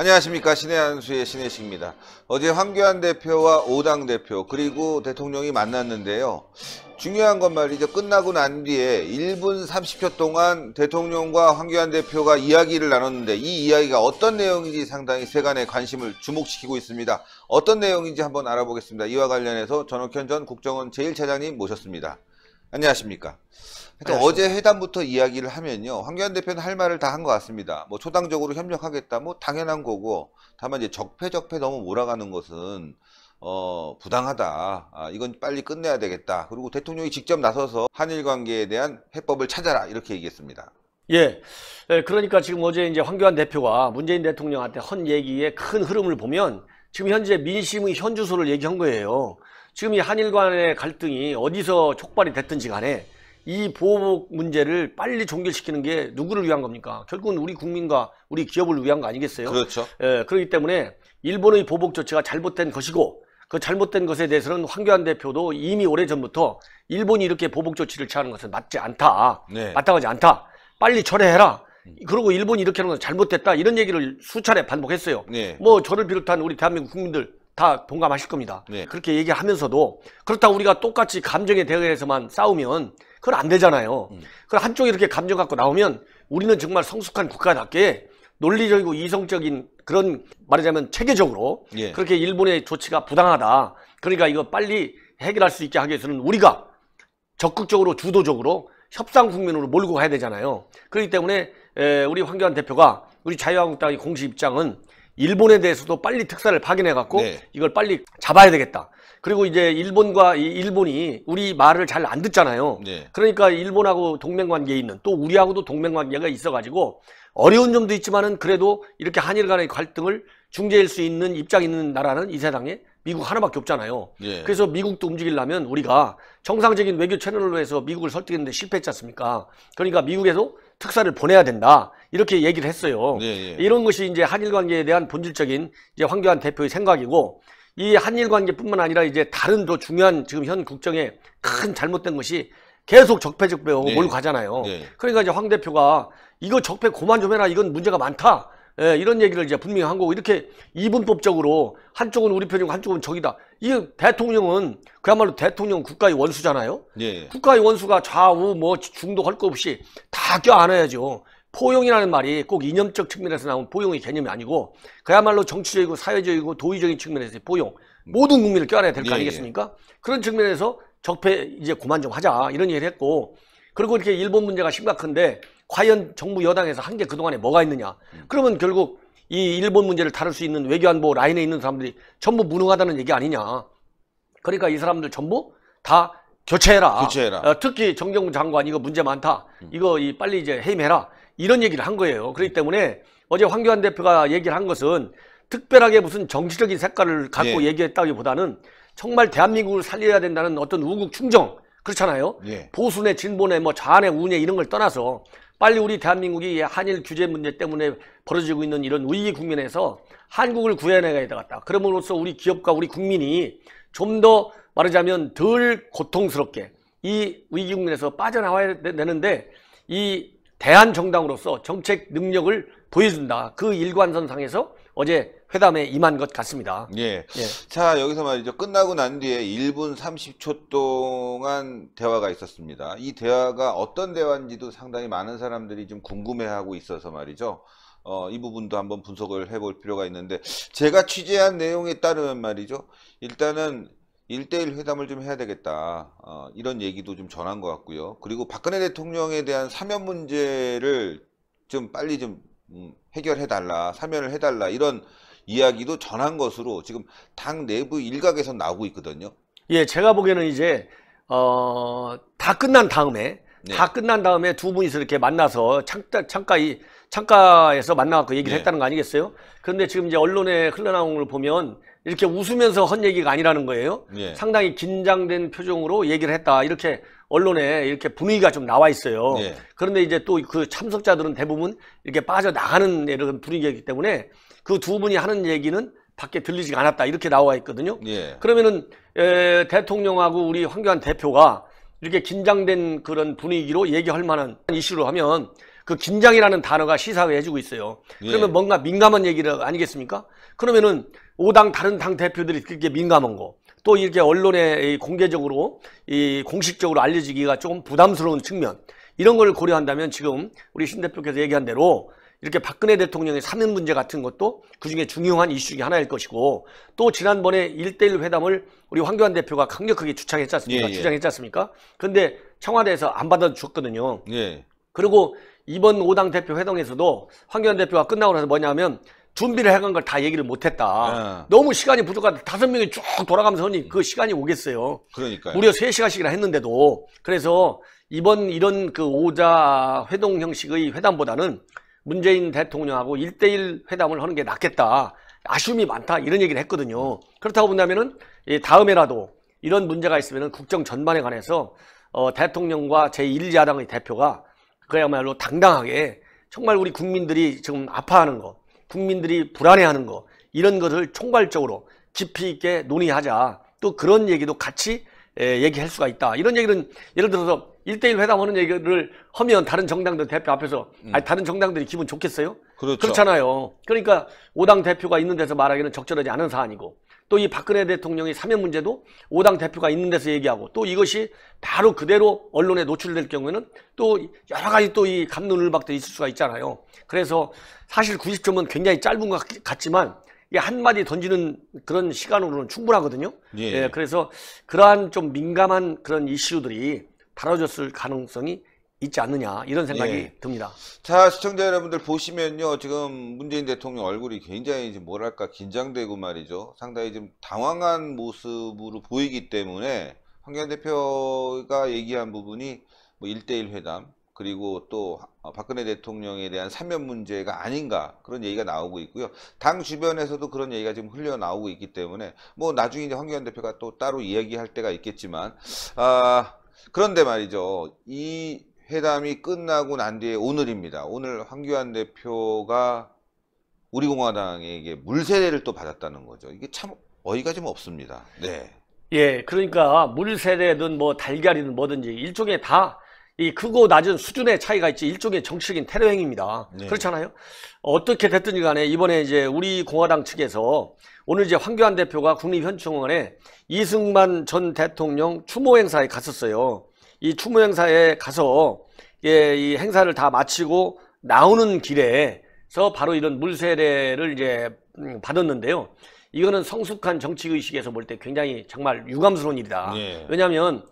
안녕하십니까 신의 한수의 신의식입니다. 어제 황교안 대표와 오당 대표 그리고 대통령이 만났는데요. 중요한 건 말이죠. 끝나고 난 뒤에 1분 30초 동안 대통령과 황교안 대표가 이야기를 나눴는데 이 이야기가 어떤 내용인지 상당히 세간의 관심을 주목시키고 있습니다. 어떤 내용인지 한번 알아보겠습니다. 이와 관련해서 전옥현 전 국정원 제1차장님 모셨습니다. 안녕하십니까. 하여튼 어제 회담부터 이야기를 하면요. 황교안 대표는 할 말을 다 한 것 같습니다. 뭐 초당적으로 협력하겠다, 뭐 당연한 거고, 다만 이제 적폐적폐 너무 몰아가는 것은 어, 부당하다. 아, 이건 빨리 끝내야 되겠다. 그리고 대통령이 직접 나서서 한일 관계에 대한 해법을 찾아라. 이렇게 얘기했습니다. 예. 예 그러니까 지금 어제 이제 황교안 대표가 문재인 대통령한테 헌 얘기의 큰 흐름을 보면 지금 현재 민심의 현주소를 얘기한 거예요. 지금 이 한일 간의 갈등이 어디서 촉발이 됐든지 간에 이 보호복 문제를 빨리 종결시키는 게 누구를 위한 겁니까? 결국은 우리 국민과 우리 기업을 위한 거 아니겠어요? 그렇죠. 예, 그렇기 때문에 일본의 보복 조치가 잘못된 것이고 그 잘못된 것에 대해서는 황교안 대표도 이미 오래전부터 일본이 이렇게 보복 조치를 취하는 것은 맞지 않다. 네. 마땅하지 않다. 빨리 철회해라. 음. 그리고 일본이 이렇게 하는 건 잘못됐다. 이런 얘기를 수차례 반복했어요. 네. 뭐 저를 비롯한 우리 대한민국 국민들 다 동감하실 겁니다. 네. 그렇게 얘기하면서도 그렇다고 우리가 똑같이 감정에 대해서만 응 싸우면 그건 안 되잖아요. 음. 그럼 한쪽이 이렇게 감정 갖고 나오면 우리는 정말 성숙한 국가답게 논리적이고 이성적인 그런 말하자면 체계적으로 예. 그렇게 일본의 조치가 부당하다. 그러니까 이거 빨리 해결할 수 있게 하기 위해서는 우리가 적극적으로 주도적으로 협상 국면으로 몰고 가야 되잖아요. 그렇기 때문에 우리 황교안 대표가 우리 자유한국당의 공식 입장은 일본에 대해서도 빨리 특사를 파견해 갖고 네. 이걸 빨리 잡아야 되겠다. 그리고 이제 일본과 이 일본이 우리 말을 잘 안 듣잖아요. 네. 그러니까 일본하고 동맹 관계에 있는 또 우리하고도 동맹 관계가 있어 가지고 어려운 점도 있지만은 그래도 이렇게 한일 간의 갈등을 중재할 수 있는 입장 있는 나라는 이 세상에 미국 하나밖에 없잖아요. 예. 그래서 미국도 움직이려면 우리가 정상적인 외교 채널로 해서 미국을 설득했는데 실패했지 않습니까? 그러니까 미국에서 특사를 보내야 된다. 이렇게 얘기를 했어요. 예, 예. 이런 것이 이제 한일 관계에 대한 본질적인 이제 황교안 대표의 생각이고 이 한일 관계뿐만 아니라 이제 다른 또 중요한 지금 현 국정에 큰 잘못된 것이 계속 적폐적배하고 예. 몰고 가잖아요. 예. 그러니까 이제 황 대표가 이거 적폐 고만 좀 해라. 이건 문제가 많다. 예, 이런 얘기를 이제 분명히 한 거고 이렇게 이분법적으로 한쪽은 우리 편이고 한쪽은 적이다. 이 대통령은 그야말로 대통령 국가의 원수잖아요. 예. 국가의 원수가 좌우 뭐 중도할 거 없이 다 껴안아야죠. 포용이라는 말이 꼭 이념적 측면에서 나온 포용의 개념이 아니고 그야말로 정치적이고 사회적이고 도의적인 측면에서의 포용. 모든 국민을 껴안아야 될거 예, 예. 아니겠습니까? 예. 그런 측면에서 적폐 이제 고만좀 하자 이런 얘기를 했고 그리고 이렇게 일본 문제가 심각한데 과연 정부 여당에서 한 게 그동안에 뭐가 있느냐. 그러면 결국 이 일본 문제를 다룰 수 있는 외교안보 라인에 있는 사람들이 전부 무능하다는 얘기 아니냐. 그러니까 이 사람들 전부 다 교체해라. 교체해라. 어, 특히 정경구 장관 이거 문제 많다. 음. 이거 이 빨리 이제 해임해라. 이런 얘기를 한 거예요. 그렇기 때문에 어제 황교안 대표가 얘기를 한 것은 특별하게 무슨 정치적인 색깔을 갖고 예. 얘기했다기보다는 정말 대한민국을 살려야 된다는 어떤 우국 충정 그렇잖아요. 예. 보수네 진보네 뭐 좌네 우네 이런 걸 떠나서 빨리 우리 대한민국이 한일 규제 문제 때문에 벌어지고 있는 이런 위기 국면에서 한국을 구해내야 되겠다. 그러므로써 우리 기업과 우리 국민이 좀 더 말하자면 덜 고통스럽게 이 위기 국면에서 빠져나와야 되는데 이 대한정당으로서 정책 능력을 보여준다. 그 일관선상에서 어제 회담에 임한 것 같습니다. 예. 예. 자, 여기서 말이죠. 끝나고 난 뒤에 1분 30초 동안 대화가 있었습니다. 이 대화가 어떤 대화인지도 상당히 많은 사람들이 좀 궁금해하고 있어서 말이죠. 어, 이 부분도 한번 분석을 해볼 필요가 있는데 제가 취재한 내용에 따르면 말이죠. 일단은 1대1 회담을 좀 해야 되겠다. 어, 이런 얘기도 좀 전한 것 같고요. 그리고 박근혜 대통령에 대한 사면 문제를 좀 빨리 좀 음, 해결해달라, 사면을 해달라, 이런 이야기도 전한 것으로 지금 당 내부 일각에서 나오고 있거든요. 예, 제가 보기에는 이제, 어, 다 끝난 다음에, 네. 다 끝난 다음에 두 분이서 이렇게 만나서 창, 깐잠이 창가에서 만나갖고 얘기를 네. 했다는 거 아니겠어요? 그런데 지금 이제 언론에 흘러나온걸 보면 이렇게 웃으면서 헌 얘기가 아니라는 거예요. 네. 상당히 긴장된 표정으로 얘기를 했다. 이렇게 언론에 이렇게 분위기가 좀 나와 있어요. 네. 그런데 이제 또 그 참석자들은 대부분 이렇게 빠져나가는 이런 분위기이기 때문에 그 두 분이 하는 얘기는 밖에 들리지 않았다. 이렇게 나와 있거든요. 예. 그러면은 에, 대통령하고 우리 황교안 대표가 이렇게 긴장된 그런 분위기로 얘기할 만한 이슈로 하면 그 긴장이라는 단어가 시사회 해주고 있어요. 그러면 예. 뭔가 민감한 얘기를 아니겠습니까? 그러면은 5당 다른 당 대표들이 그렇게 민감한 거. 또 이렇게 언론에 공개적으로 이 공식적으로 알려지기가 조금 부담스러운 측면 이런 걸 고려한다면 지금 우리 신 대표께서 얘기한 대로 이렇게 박근혜 대통령의 사인 문제 같은 것도 그중에 중요한 이슈 중 하나일 것이고 또 지난번에 일대일 회담을 우리 황교안 대표가 강력하게 주창했지 않습니까? 예, 예. 주장했지 않습니까? 그런데 청와대에서 안 받아줬거든요. 예. 그리고 이번 5당 대표 회동에서도 황교안 대표가 끝나고 나서 뭐냐면 준비를 해간 걸 다 얘기를 못했다. 네. 너무 시간이 부족하다. 다섯 명이 쭉 돌아가면서 하니 그 시간이 오겠어요. 그러니까 요 무려 3시간씩이나 했는데도. 그래서 이번 이런 그 5자 회동 형식의 회담보다는 문재인 대통령하고 1대1 회담을 하는 게 낫겠다. 아쉬움이 많다. 이런 얘기를 했거든요. 그렇다고 본다면은 다음에라도 이런 문제가 있으면 국정 전반에 관해서 어, 대통령과 제1야당의 대표가 그야말로 당당하게 정말 우리 국민들이 지금 아파하는 것, 국민들이 불안해하는 것 이런 것을 총괄적으로 깊이 있게 논의하자. 또 그런 얘기도 같이 에, 얘기할 수가 있다. 이런 얘기는 예를 들어서 1대1 회담하는 얘기를 하면 다른 정당들 대표 앞에서 음. 아니 다른 정당들이 기분 좋겠어요? 그렇죠. 그렇잖아요. 그러니까 5당 대표가 있는 데서 말하기는 적절하지 않은 사안이고 또이 박근혜 대통령의 사면 문제도 5당 대표가 있는 데서 얘기하고 또 이것이 바로 그대로 언론에 노출될 경우에는 또 여러 가지 또 이 감론을박도 있을 수가 있잖아요. 그래서 사실 90점은 굉장히 짧은 것 같지만 이 한마디 던지는 그런 시간으로는 충분하거든요. 예. 예. 그래서 그러한 좀 민감한 그런 이슈들이 다뤄졌을 가능성이 있지 않느냐 이런 생각이 예. 듭니다. 자 시청자 여러분들 보시면요 지금 문재인 대통령 얼굴이 굉장히 지금 뭐랄까 긴장되고 말이죠 상당히 좀 당황한 모습으로 보이기 때문에 황교안 대표가 얘기한 부분이 뭐1대일 회담 그리고 또 박근혜 대통령에 대한 사면 문제가 아닌가 그런 얘기가 나오고 있고요. 당 주변에서도 그런 얘기가 지금 흘려나오고 있기 때문에 뭐 나중에 이제 황교안 대표가 또 따로 이야기할 때가 있겠지만 아 그런데 말이죠. 이 회담이 끝나고 난 뒤에 오늘입니다. 오늘 황교안 대표가 우리공화당에게 물세례를 또 받았다는 거죠. 이게 참 어이가 좀 없습니다. 네. 예, 그러니까 물세례든 뭐 달걀이든 뭐든지 일종의 다 이 크고 낮은 수준의 차이가 있지 일종의 정치적인 테러 행위입니다. 네. 그렇잖아요. 어떻게 됐든지 간에 이번에 이제 우리 공화당 측에서 오늘 이제 황교안 대표가 국립현충원에 이승만 전 대통령 추모 행사에 갔었어요. 이 추모 행사에 가서 예, 이 행사를 다 마치고 나오는 길에서 바로 이런 물세례를 이제 음, 받았는데요. 이거는 성숙한 정치 의식에서 볼 때 굉장히 정말 유감스러운 일이다. 예. 왜냐하면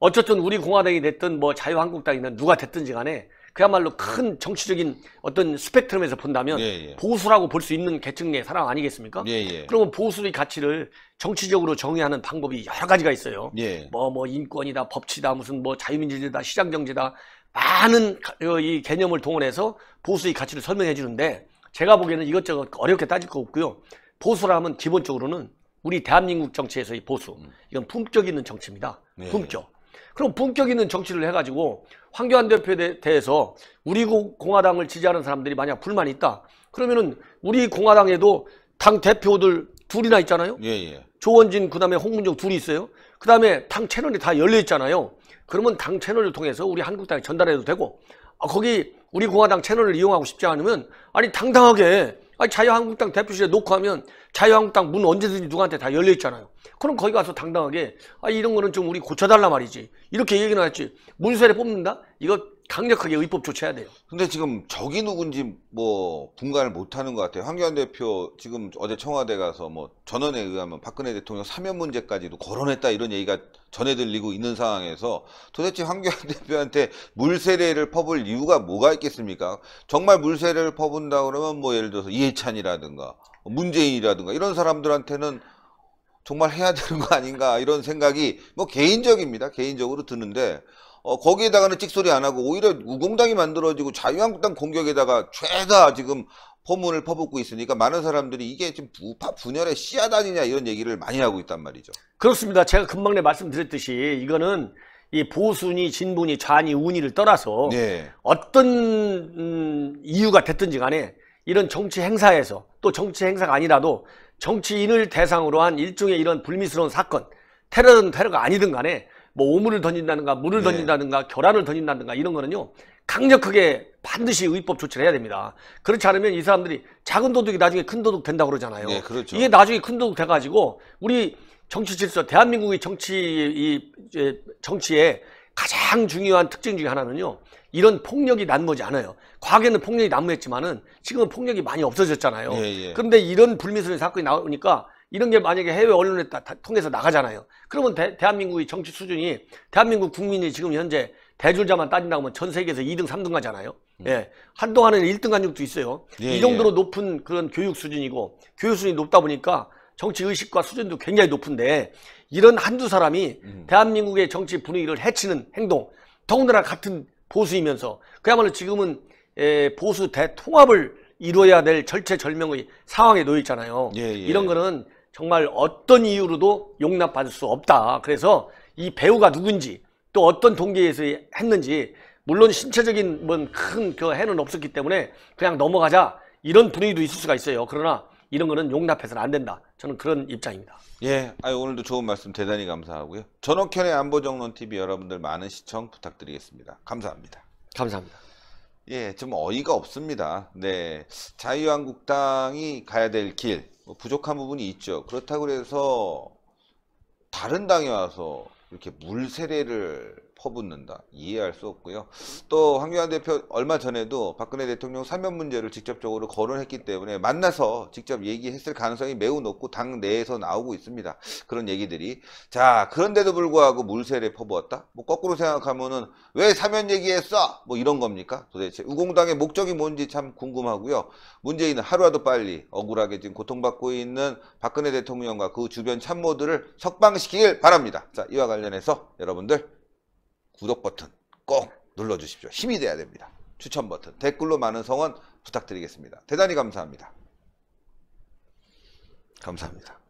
어쨌든 우리 공화당이 됐든 뭐 자유한국당이든 누가 됐든지 간에 그야말로 큰 정치적인 어떤 스펙트럼에서 본다면 예, 예. 보수라고 볼 수 있는 계층의 사람 아니겠습니까? 예, 예, 그러면 보수의 가치를 정치적으로 정의하는 방법이 여러 가지가 있어요. 뭐뭐 예. 뭐 인권이다, 법치다, 무슨 뭐 자유민주주의다, 시장경제다 많은 어, 이 개념을 동원해서 보수의 가치를 설명해 주는데 제가 보기에는 이것저것 어렵게 따질 거 없고요. 보수라면 기본적으로는 우리 대한민국 정치에서의 보수 음. 이건 품격 있는 정치입니다. 예. 품격. 그럼 본격 있는 정치를 해가지고 황교안 대표에 대해서 우리 공화당을 지지하는 사람들이 만약 불만이 있다. 그러면은 우리 공화당에도 당 대표들 둘이나 있잖아요. 예, 예. 조원진 그다음에 홍문정 둘이 있어요. 그다음에 당 채널이 다 열려 있잖아요. 그러면 당 채널을 통해서 우리 한국당에 전달해도 되고 아, 거기 우리 공화당 채널을 이용하고 싶지 않으면 아니 당당하게 아니, 자유한국당 대표실에 놓고 하면 자유한국당 문 언제든지 누구한테 다 열려있잖아요. 그럼 거기 가서 당당하게, 아, 이런 거는 좀 우리 고쳐달라 말이지. 이렇게 얘기는 했지. 문세례 뽑는다? 이거 강력하게 의법 조치해야 돼요. 근데 지금 적이 누군지 뭐 분간을 못하는 것 같아요. 황교안 대표 지금 어제 청와대 가서 뭐 전원에 의하면 박근혜 대통령 사면 문제까지도 거론했다 이런 얘기가 전해 들리고 있는 상황에서 도대체 황교안 대표한테 물세례를 퍼볼 이유가 뭐가 있겠습니까? 정말 물세례를 퍼본다 그러면 뭐 예를 들어서 이해찬이라든가 문재인이라든가 이런 사람들한테는 정말 해야 되는 거 아닌가 이런 생각이 뭐 개인적입니다. 개인적으로 드는데 어, 거기에다가는 찍소리 안 하고 오히려 우공당이 만들어지고 자유한국당 공격에다가 죄다 지금 포문을 퍼붓고 있으니까 많은 사람들이 이게 지금 우파 분열의 씨앗 아니냐 이런 얘기를 많이 하고 있단 말이죠. 그렇습니다. 제가 금방내 말씀드렸듯이 이거는 이 보수니 진보니 좌니 우니를 떠나서 네. 어떤 음, 이유가 됐든지 간에 이런 정치 행사에서 또 정치 행사가 아니라도 정치인을 대상으로 한 일종의 이런 불미스러운 사건 테러든 테러가 아니든 간에 뭐 오물을 던진다든가 물을 예. 던진다든가 결함을 던진다든가 이런 거는요 강력하게 반드시 의법 조치를 해야 됩니다. 그렇지 않으면 이 사람들이 작은 도둑이 나중에 큰 도둑 된다고 그러잖아요. 네, 그렇죠. 이게 나중에 큰 도둑 돼가지고 우리 정치 질서, 대한민국의 정치 이정치에 가장 중요한 특징 중에 하나는요. 이런 폭력이 난무하지 않아요. 과거에는 폭력이 난무했지만은 지금은 폭력이 많이 없어졌잖아요. 예, 예. 그런데 이런 불미스러운 사건이 나오니까 이런 게 만약에 해외 언론에 다, 다 통해서 나가잖아요. 그러면 대, 한민국의 정치 수준이 대한민국 국민이 지금 현재 대졸자만 따진다고 하면 전 세계에서 2등, 3등 가잖아요. 음. 예. 한동안은 1등 간 적도 있어요. 예, 이 정도로 예. 높은 그런 교육 수준이고 교육 수준이 높다 보니까 정치 의식과 수준도 굉장히 높은데 이런 한두 사람이 음. 대한민국의 정치 분위기를 해치는 행동 더군다나 같은 보수이면서 그야말로 지금은 에, 예, 보수 대통합을 이루어야 될 절체절명의 상황에 놓여 있잖아요. 예, 예. 이런 거는 정말 어떤 이유로도 용납받을 수 없다. 그래서 이 배우가 누군지 또 어떤 동기에서 했는지 물론 신체적인 뭔큰그 해는 없었기 때문에 그냥 넘어가자 이런 분위기도 있을 수가 있어요. 그러나 이런 거는 용납해서는 안 된다. 저는 그런 입장입니다. 예, 아유, 오늘도 좋은 말씀 대단히 감사하고요. 전옥현의 안보정론 TV 여러분들 많은 시청 부탁드리겠습니다. 감사합니다. 감사합니다. 예, 좀 어이가 없습니다. 네, 자유한국당이 가야 될 길, 뭐 부족한 부분이 있죠. 그렇다고 해서 다른 당에 와서 이렇게 물세례를 퍼붓는다. 이해할 수 없고요. 또 황교안 대표 얼마 전에도 박근혜 대통령 사면 문제를 직접적으로 거론했기 때문에 만나서 직접 얘기했을 가능성이 매우 높고 당 내에서 나오고 있습니다. 그런 얘기들이. 자, 그런데도 불구하고 물세를 퍼부었다? 뭐 거꾸로 생각하면은 왜 사면 얘기했어? 뭐 이런 겁니까? 도대체 우공당의 목적이 뭔지 참 궁금하고요. 문재인은 하루라도 빨리 억울하게 지금 고통받고 있는 박근혜 대통령과 그 주변 참모들을 석방시키길 바랍니다. 자, 이와 관련해서 여러분들 구독 버튼 꼭 눌러주십시오. 힘이 돼야 됩니다. 추천 버튼, 댓글로 많은 성원 부탁드리겠습니다. 대단히 감사합니다. 감사합니다.